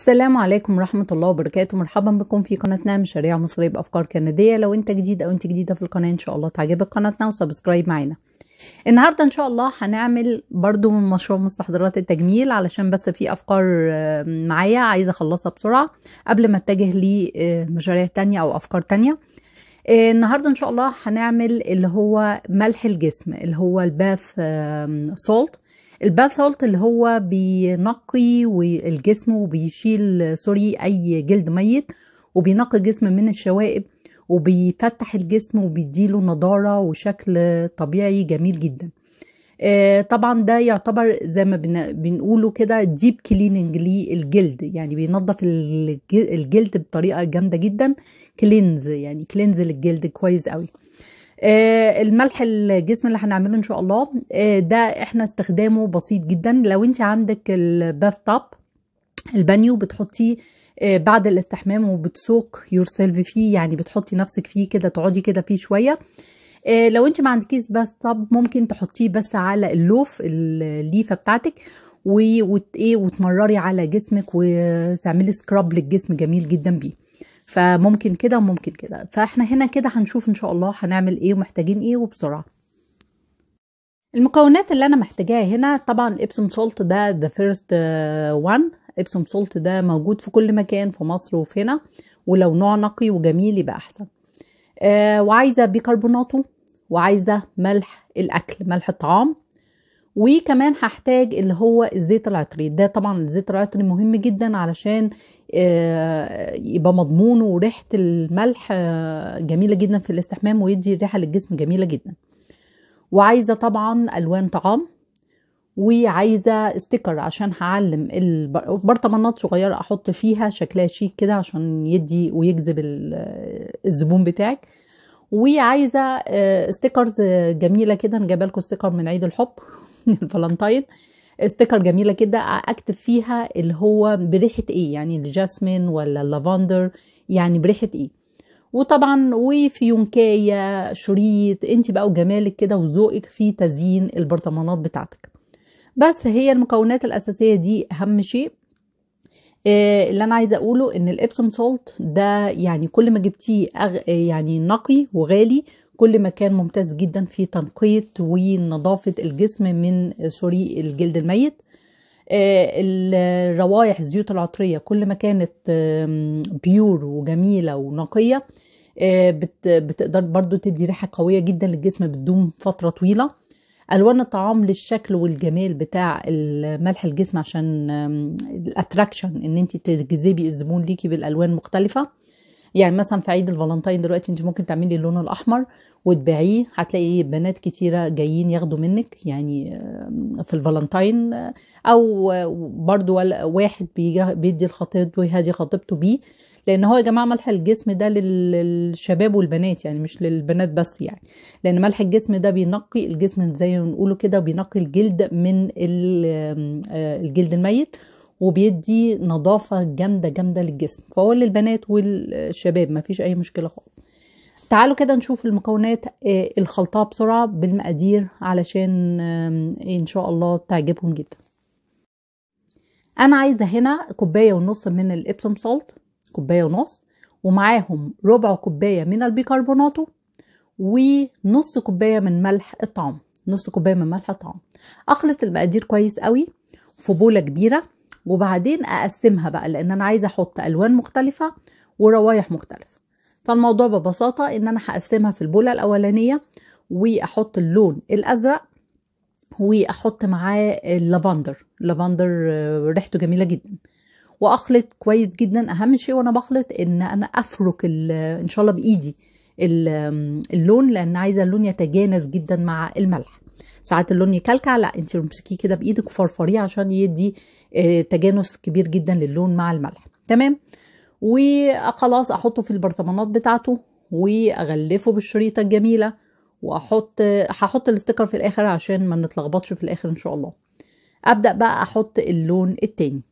السلام عليكم ورحمة الله وبركاته مرحبا بكم في قناتنا مشاريع مصرية بأفكار كندية لو انت جديد او انت جديدة في القناة ان شاء الله تعجبك قناتنا وسبسكرايب معانا النهاردة ان شاء الله هنعمل برضو من مشروع مستحضرات التجميل علشان بس في افكار آه، معايا عايزة اخلصها بسرعة قبل ما اتجه لمشاريع آه، تانية او افكار تانية آه، النهارده ان شاء الله هنعمل اللي هو ملح الجسم اللي هو الباث سولت الباسلت اللي هو بينقي الجسم وبيشيل سوري اي جلد ميت وبينقي الجسم من الشوائب وبيفتح الجسم وبيديله نضاره وشكل طبيعي جميل جدا آه، طبعا ده يعتبر زي ما بنقوله كده ديب كليننج للجلد يعني بينظف الجلد بطريقه جامده جدا كلينز يعني كلينز للجلد كويس قوي آه، الملح الجسم اللي هنعمله ان شاء الله آه، ده احنا استخدامه بسيط جدا لو انت عندك الباث توب البانيو بتحطيه آه، بعد الاستحمام وبتسوق يور سيلف فيه يعني بتحطي نفسك فيه كده تقعدي كده فيه شويه لو انت ما عندكيش باث توب ممكن تحطيه بس على اللوف الليفه بتاعتك وايه وتمرري على جسمك وتعملي سكراب للجسم جميل جدا بيه فممكن كده وممكن كده فاحنا هنا كده هنشوف ان شاء الله هنعمل ايه ومحتاجين ايه وبسرعه المكونات اللي انا محتاجاها هنا طبعا ابسم سولت ده ذا فيرست وان ابسم سولت ده موجود في كل مكان في مصر وفي هنا ولو نوع نقي وجميل يبقى احسن آه وعايزه بيكربوناته وعايزه ملح الاكل ملح الطعام وكمان هحتاج اللي هو الزيت العطري ده طبعا الزيت العطري مهم جدا علشان آه، يبقى مضمون وريحه الملح آه، جميله جدا في الاستحمام ويدي ريحه للجسم جميله جدا وعايزه طبعا الوان طعام وعايزه ستيكر عشان هعلم البرطمانات صغيره احط فيها شكلها شيك كده عشان يدي ويجذب آه، الزبون بتاعك وعايزه ستيكرز جميله كده انا لكم ستيكر من عيد الحب الفالنتاين استيكر جميله كده اكتب فيها اللي هو بريحه ايه يعني الجاسمين ولا اللافندر يعني بريحه ايه وطبعا يونكاية شريط انت بقى وجمالك كده وذوقك في تزيين البرطمانات بتاعتك بس هي المكونات الاساسيه دي اهم شيء إيه اللي انا عايزه اقوله ان الابسوم سولت ده يعني كل ما جبتيه أغ... يعني نقي وغالي كل مكان ممتاز جدا في تنقية ونظافة الجسم من سوري الجلد الميت آه، الروائح الزيوت العطرية كل ما كانت بيور وجميلة ونقية آه، بتقدر برضو تدي ريحة قوية جدا للجسم بتدوم فترة طويلة ألوان الطعام للشكل والجمال بتاع ملح الجسم عشان الاتراكشن ان انت تجذبي الزبون ليكي بالالوان مختلفه يعني مثلا في عيد الفالنتين دلوقتي انت ممكن تعملي اللون الاحمر وتبيعيه هتلاقي بنات كتيره جايين ياخدوا منك يعني آه، في الفالنتين آه، او آه، برضو واحد بيدي لخطيبته ويهادي خطيبته بيه لان هو يا جماعه ملح الجسم ده للشباب والبنات يعني مش للبنات بس يعني لان ملح الجسم ده بينقي الجسم زي ما بنقوله كده بينقي الجلد من الجلد الميت وبيدي نظافة جامدة جامدة للجسم فهو للبنات والشباب مفيش أي مشكلة خالص تعالوا كده نشوف المكونات آه، الخلطة بسرعة بالمقادير علشان إن شاء الله تعجبهم جدا أنا عايزة هنا كوباية ونص من الإبسوم سولت كوباية ونص ومعاهم ربع كوباية من البيكربوناتو ونص كوباية من ملح الطعام نص كوباية من ملح الطعام أخلط المقادير كويس قوي في بولة كبيرة وبعدين اقسمها بقى لان انا عايزه احط الوان مختلفه وروايح مختلفه فالموضوع ببساطه ان انا هقسمها في البوله الاولانيه واحط اللون الازرق واحط معاه اللافندر اللافندر ريحته جميله جدا واخلط كويس جدا اهم شيء وانا بخلط ان انا افرك ان شاء الله بايدي اللون لان عايزه اللون يتجانس جدا مع الملح ساعات اللون يكلكع لا انت امسكيه كده بايدك وفرفريه عشان يدي آه، تجانس كبير جدا للون مع الملح تمام وخلاص احطه في البرطمانات بتاعته واغلفه بالشريطه الجميله واحط هحط الاستيكر في الاخر عشان ما نتلخبطش في الاخر ان شاء الله ابدا بقى احط اللون التاني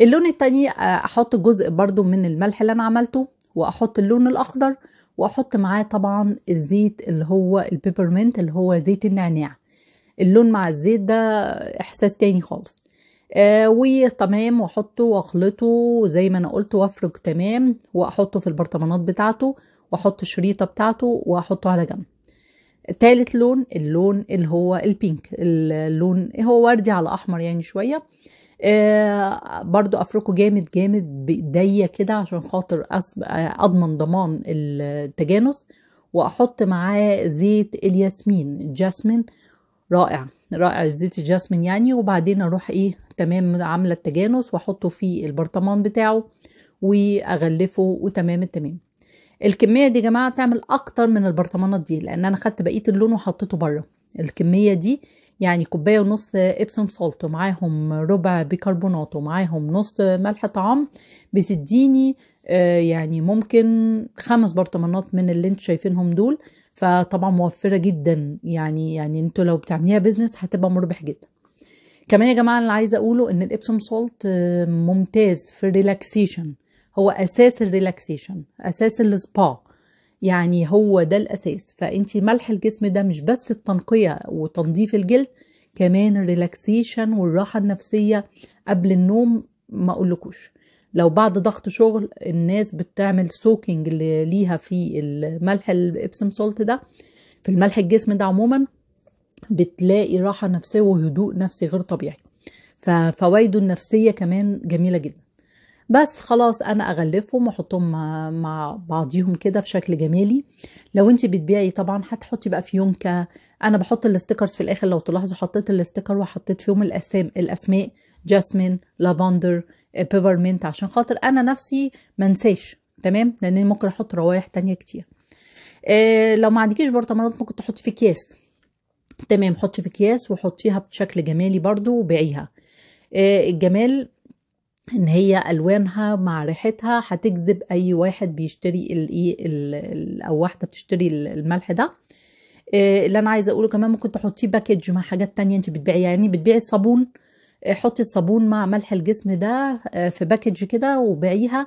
اللون التاني آه، احط جزء برضو من الملح اللي انا عملته واحط اللون الاخضر واحط معاه طبعا الزيت اللي هو البيبرمنت اللي هو زيت النعناع اللون مع الزيت ده احساس تاني خالص آه وتمام واحطه واخلطه زي ما انا قلت وافرك تمام واحطه في البرطمانات بتاعته واحط الشريطه بتاعته واحطه على جنب تالت لون اللون اللي هو البينك اللون هو وردي على احمر يعني شويه آه، برضو افركه جامد جامد بايديا كده عشان خاطر آه، اضمن ضمان التجانس واحط معاه زيت الياسمين الجاسمين رائع رائع زيت الجاسمين يعني وبعدين اروح ايه تمام عامله التجانس واحطه في البرطمان بتاعه واغلفه وتمام التمام الكميه دي يا جماعه تعمل اكتر من البرطمانات دي لان انا خدت بقيه اللون وحطيته بره الكميه دي يعني كوباية ونص إبسم صولت ومعاهم ربع بيكربونات ومعاهم نص ملح طعام بتديني آه، يعني ممكن خمس برطمانات من اللي انتوا شايفينهم دول فطبعا موفرة جدا يعني يعني انتوا لو بتعمليها بيزنس هتبقى مربح جدا كمان يا جماعة اللي عايزة أقوله إن الإبسوم سولت آه، ممتاز في الريلاكسيشن هو أساس الريلاكسيشن أساس السبا يعني هو ده الأساس فأنت ملح الجسم ده مش بس التنقية وتنظيف الجلد كمان الريلاكسيشن والراحة النفسية قبل النوم ما أقولكوش لو بعد ضغط شغل الناس بتعمل سوكينج اللي ليها في الملح الابسم سولت ده في الملح الجسم ده عموما بتلاقي راحة نفسية وهدوء نفسي غير طبيعي ففوائده النفسية كمان جميلة جدا بس خلاص انا اغلفهم واحطهم مع بعضيهم كده في شكل جمالي لو انت بتبيعي طبعا هتحطي بقى فيونكه انا بحط الاستيكرز في الاخر لو تلاحظي حطيت الاستيكر وحطيت فيهم الاسماء الاسماء جاسمين لافندر آه، بيبرمنت عشان خاطر انا نفسي منساش تمام لان ممكن احط روايح تانية كتير إيه لو ما عندكيش برطمانات ممكن تحطي في اكياس تمام حطي في اكياس وحطيها بشكل جمالي برضو وبيعيها إيه الجمال ان هي الوانها مع ريحتها هتجذب اي واحد بيشتري الايه او واحده بتشتري الملح ده آه، اللي انا عايزه اقوله كمان ممكن تحطيه باكج مع حاجات تانية انت بتبيعي يعني بتبيعي الصابون آه، حطي الصابون مع ملح الجسم ده آه، في باكج كده وبيعيها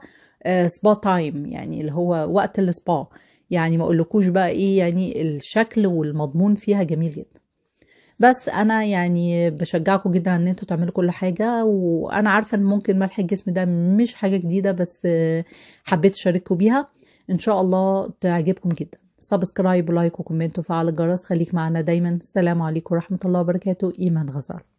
سبا تايم يعني اللي هو وقت السبا يعني ما اقولكوش بقى ايه يعني الشكل والمضمون فيها جميل جدا بس انا يعني بشجعكم جدا ان انتوا تعملوا كل حاجه وانا عارفه ان ممكن ملح الجسم ده مش حاجه جديده بس حبيت اشارككم بيها ان شاء الله تعجبكم جدا سبسكرايب ولايك وكومنت وفعل الجرس خليك معنا دايما السلام عليكم ورحمه الله وبركاته ايمان غزال